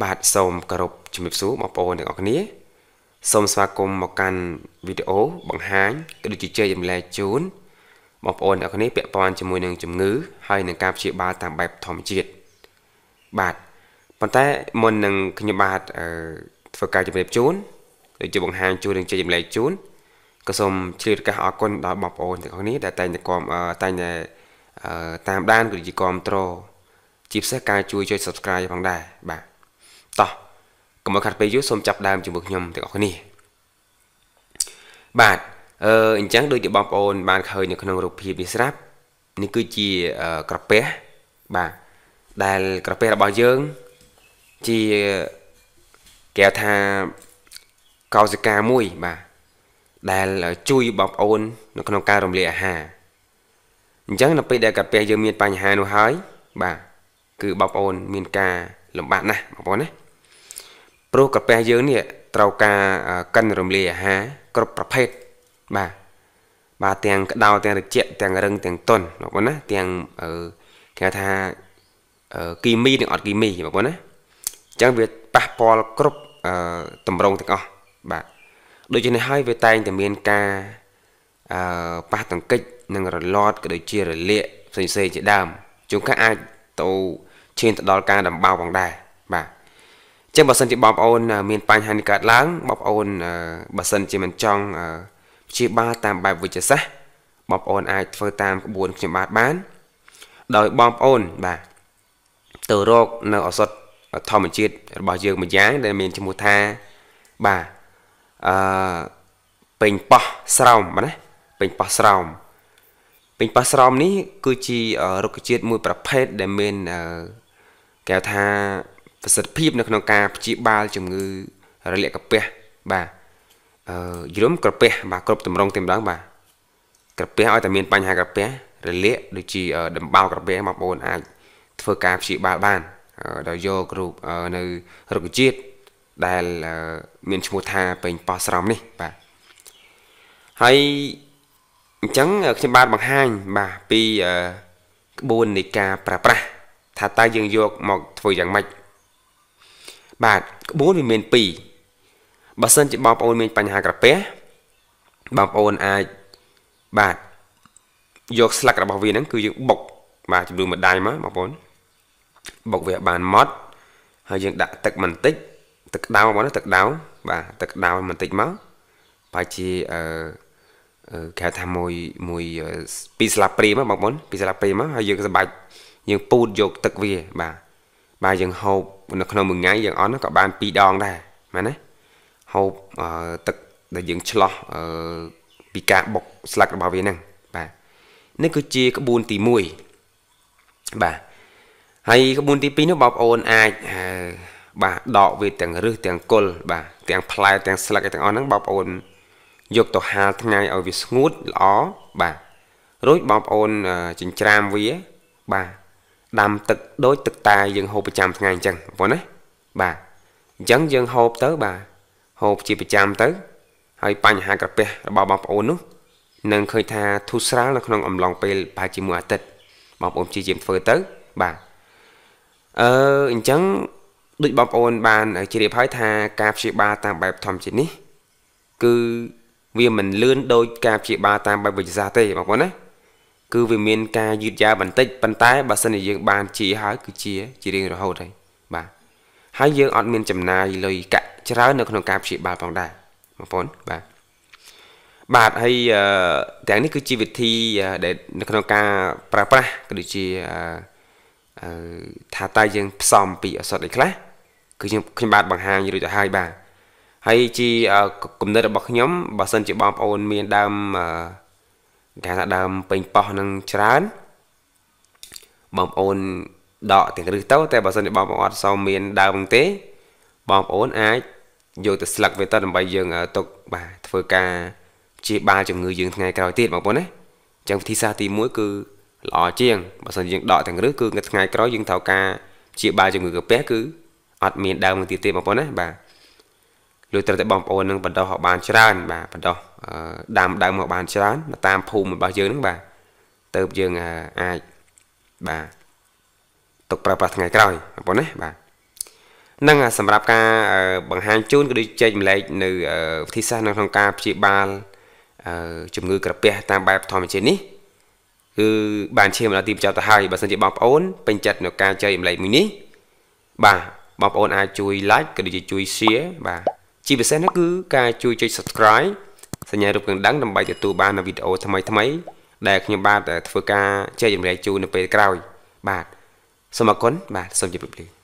បាទសូមគោរពជំរាបសួរបងប្អូនទាំងអស់គ្នាសូមស្វាគមន៍មកកាន់វីដេអូបង្ហាញក៏ដូចជាជែកចម្លែកជូនបងប្អូនទាំងអស់គ្នាពាក់ព័ន្ធជាមួយនឹងជំងឺហើយនឹងការព្យាបាលតាមបែបធម្មជាតិបាទប៉ុន្តែមុននឹងខ្ញុំបាទធ្វើការជម្រាបជូនដូចជាបង្ហាញជូននឹងជែកចម្លែកជូនក៏សូមជ្រាបឱកាសអរគុណដល់បងប្អូនទាំងអស់គ្នាដែលតែងតែគាំតែងតែតាមដានក៏ដូចជាគាំទ្រជាពិសេសការជួយចុច Subscribe ផងដែរបាទតោះកុំឲ្យខាត់ពេលយូរសូមចាប់ដើមជាមួយខ្ញុំទាំងអស់គ្នាបាទអឺអញ្ចឹងដូចជាបងប្អូនបានឃើញនៅក្នុងរូបភាពនេះស្រាប់នេះគឺជាក្រពះបាទដែល ក្រពះរបស់យើង ជាគេថាកោសិកាមួយបាទដែលជួយបងប្អូននៅក្នុងការរំលាយអាហារអញ្ចឹងនៅពេលដែលក្រពះយើងមានបញ្ហានោះហើយបាទគឺបងប្អូនមានការលំបាកណាស់បងប្អូនណាព្រោះកាពះយើងនេះត្រូវការកិនរំលាយអាហារគ្រប់ប្រភេទបាទបាទទាំងក្តៅទាំងត្រជាក់ទាំង រឹងទាំងទន់បងប្អូនណាទាំងគេថាគីមីនិងអត់គីមីបងប្អូនណាអញ្ចឹងវាប៉ះពាល់គ្រប់តម្រងទាំងអស់បាទដូច្នេះហើយវាតែងតែមានការអឺប៉ះទង្គិច និងរលត់ក៏ដូចជារលាកផ្សេងៗជាដើម ជួនកាលអាចទៅឈានទៅដល់ការដំបៅផងដែរបាទចឹងបើសិនជាបងប្អូនមានបញ្ហានេះកើតឡើងបងប្អូនបើសិនជាមិនចង់ព្យាបាលតាមបែបវិជ្ជសាស្ត្របងប្អូនអាចធ្វើតាមក្បួនខ្ញុំបាទបានដោយបងប្អូនបាទទៅរកនៅឱសថធម្មជាតិរបស់យើងមួយយ៉ាង ដែលមានឈ្មោះថាបាទអឺពេញប៉ោះស្រោមបាទណាពេញប៉ោះស្រោមពេញប៉ោះស្រោមនេះគឺជារុក្ខជាតិមួយ ប្រភេទដែលមានគេថាប្រសិទ្ធភាពនៅក្នុងការព្យាបាលជំងឺរលាកក្រពះបាទអឺជ្រុំក្រពះបាទគ្រប់តម្រងតែម្ដងបាទក្រពះឲ្យតែមានបញ្ហាក្រពះរលាកដូចជាដំបៅក្រពះបងប្អូនអាច ធ្វើការព្យាបាលបានដោយយករូបនៅរុក្ខជាតិដែលមានឈ្មោះថាពេញប៉ោះស្រោមនេះបាទហើយអញ្ចឹងខ្ញុំបានបង្ហាញបាទពីក្បួននៃការប្រើប្រាស់ថាតើយើងយកមកធ្វើយ៉ាងម៉េចបាទក្បួនវាមាន2បើសិនជាបងប្អូនមានបញ្ហាក្រពះបងប្អូនអាចបាទយកស្លឹករបស់វាហ្នឹងគឺយើងបុក បាទចំនួនមួយដៃមកបងប្អូនបុកវាបានម៉ត់ហើយយើង ដាក់ទឹកបន្តិចទឹកដៅបងទឹកដៅបាទទឹកដៅបន្តិចមកប្រហែលជាអឺគេថាមួយមួយពីរស្លាបព្រាមកបងប្អូនពីរស្លាបព្រាមកហើយយើងសម្បាច់យើងពូតយកទឹកវាបាទបាទយើងហូបនៅក្នុងមួយថ្ងៃយើងអន់ក៏បាន2ដងដែរមែនទេហូបទឹកដែលយើងឆ្លោះពីការបុក ស្លឹករបស់វាហ្នឹងបាទនេះគឺជាក្បួនទី1បាទហើយក្បួនទី2នោះបងប្អូនអាចបាទដកវាទាំងរឹសទាំងគល់បាទទាំងផ្លែ ទាំងស្លឹកឯទាំងអស់ហ្នឹងបងប្អូន យកទៅហាលថ្ងៃឲ្យវាស្ងួតល្អបាទរួចបងប្អូនចិញ្ច្រាមវាបាទដាំទឹកដូចទឹកតាយើងហូបប្រចាំថ្ងៃអញ្ចឹងបងប្អូនណាបាទអញ្ចឹងយើងហូបទៅបាទហូបជាប្រចាំទៅហើយបញ្ហាក្រពះរបស់បងប្អូននោះនឹងឃើញថាធូរស្រាលនៅក្នុងអំឡុងពេលប្រហែលជាមួយអាទិត្យបងប្អូនជាជាមធ្វើទៅបាទអឺអញ្ចឹងដូចបងប្អូនបានជ្រាបហើយថាការព្យាបាលតាមបែបធម្មជាតិនេះ គឺវាមិនលឿនដោយការព្យាបាលតាមបែបវិទ្យាសាស្ត្រទេបងប្អូនណាគឺវាមានការយឺតយ៉ាវបន្តិចប៉ុន្តែបើសិនជាយើង បានជាហើយគឺជាជារៀងរហូតហើយបាទហើយយើងអត់មានចំណាយលុយកាក់ច្រើននៅក្នុងការព្យាបាលផងដែរបងប្អូនបាទបាទហើយទាំងនេះគឺជាវិធីដែលនៅក្នុងការប្រើប្រាស់ក៏ដូចជាថាតើយើងផ្សំពីអសតអីខ្លះគឺខ្ញុំខ្ញុំបាទបង្ហាញរួចទៅហើយបាទហើយជាគំនិតរបស់ខ្ញុំបើសិន ជាបងប្អូន មានដើមអឺគេថាដើមពេញប៉ោះនឹងច្រើនបងប្អូនដកទាំងឫសទៅ តែបើសិនជាបងប្អូនអត់សូវមានដើមទេបងប្អូនអាចយកទៅស្លឹកវាទៅដើម្បីយើង ទុកបាទធ្វើការជាបាលជំងឺយើងថ្ងៃក្រោយទៀតបងប្អូនណាអញ្ចឹងវិធីសាស្ត្រទី1គឺល្អជាងបើសិនយើងដកទាំងឫសគឺថ្ងៃក្រោយយើងត្រូវការជាបាលជំងឺកាពះគឺអត់មានដើមទៀតទេបងប្អូនណាបាទលើត្រូវតែបងប្អូននឹងបណ្ដោះឲ្យបានច្រើនបាទបណ្ដោះដាំដើមមកបានច្រើនតាមភូមិរបស់យើងហ្នឹងបាទទៅយើងអាចបាទទុកប្រើប្រាស់ថ្ងៃក្រោយបងប្អូនណាបាទនឹងសម្រាប់ការបង្ហាញជូនក៏ដូចចែកម្លែកនៅវិធីសាស្ត្រនៅក្នុងការព្យាបាលជំងឺក្រពះតាមបែបធម្មជាតិនេះគឺបានឈានមកដល់ទីបញ្ចប់ទៅហើយបើសិនជាបងប្អូនពេញចិត្តនៅការចែកម្លែកមួយនេះបាទបងប្អូនអាចជួយ like ក៏ដូចជាជួយ share បាទជាពិសេសនោះគឺការជួយចុច Subscribe សញ្ញារូបកណ្ដឹងដើម្បីទទួលបានវីដេអូថ្មីថ្មី ដែលខ្ញុំបាទធ្វើការចែករំលែកជូននៅពេលក្រោយ បាទសូមអរគុណបាទសូមជម្រាបលា